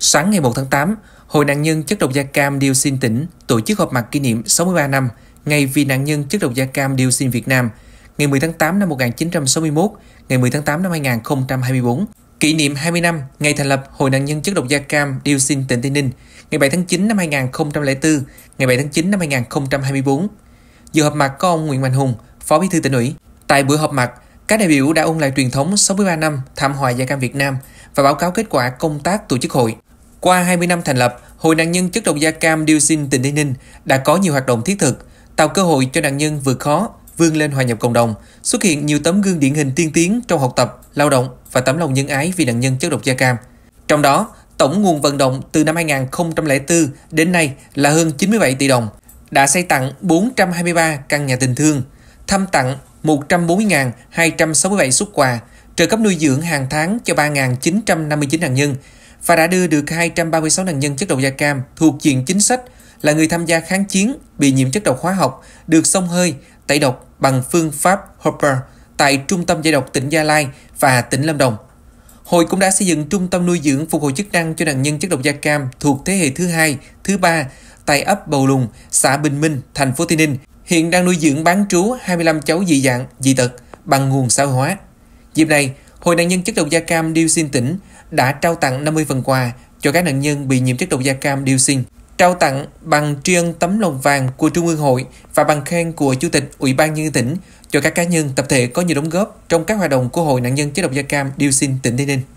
Sáng ngày 1 tháng 8, Hội nạn nhân chất độc da cam dioxin tỉnh tổ chức họp mặt kỷ niệm 63 năm ngày vì nạn nhân chất độc da cam dioxin Việt Nam, ngày 10 tháng 8 năm 1961, ngày 10 tháng 8 năm 2024, kỷ niệm 20 năm ngày thành lập Hội nạn nhân chất độc da cam dioxin tỉnh Tây Ninh, ngày 7 tháng 9 năm 2004, ngày 7 tháng 9 năm 2024. Dự họp mặt có ông Nguyễn Mạnh Hùng, Phó Bí thư tỉnh ủy. Tại buổi họp mặt, các đại biểu đã ôn lại truyền thống 63 năm thảm họa da cam Việt Nam và báo cáo kết quả công tác tổ chức hội. Qua 20 năm thành lập, Hội nạn nhân chất độc da cam dioxin tỉnh Tây Ninh đã có nhiều hoạt động thiết thực, tạo cơ hội cho nạn nhân vượt khó, vươn lên hòa nhập cộng đồng, xuất hiện nhiều tấm gương điển hình tiên tiến trong học tập, lao động và tấm lòng nhân ái vì nạn nhân chất độc da cam. Trong đó, tổng nguồn vận động từ năm 2004 đến nay là hơn 97 tỷ đồng, đã xây tặng 423 căn nhà tình thương, thăm tặng 140.267 xuất quà, trợ cấp nuôi dưỡng hàng tháng cho 3.959 nạn nhân, và đã đưa được 236 nạn nhân chất độc da cam thuộc diện chính sách là người tham gia kháng chiến bị nhiễm chất độc hóa học được sông hơi, tẩy độc bằng phương pháp Hopper tại Trung tâm Giải độc tỉnh Gia Lai và tỉnh Lâm Đồng. Hội cũng đã xây dựng trung tâm nuôi dưỡng phục hồi chức năng cho nạn nhân chất độc da cam thuộc thế hệ thứ hai, thứ ba tại ấp Bầu Lùng, xã Bình Minh, thành phố Tây Ninh. Hiện đang nuôi dưỡng bán trú 25 cháu dị dạng, dị tật bằng nguồn xã hóa. Dịp này, Hội nạn nhân chất độc da cam dioxin tỉnh đã trao tặng 50 phần quà cho các nạn nhân bị nhiễm chất độc da cam dioxin, trao tặng bằng tri ân tấm lòng vàng của Trung ương hội và bằng khen của Chủ tịch Ủy ban nhân dân tỉnh cho các cá nhân tập thể có nhiều đóng góp trong các hoạt động của Hội nạn nhân chất độc da cam dioxin tỉnh Tây Ninh.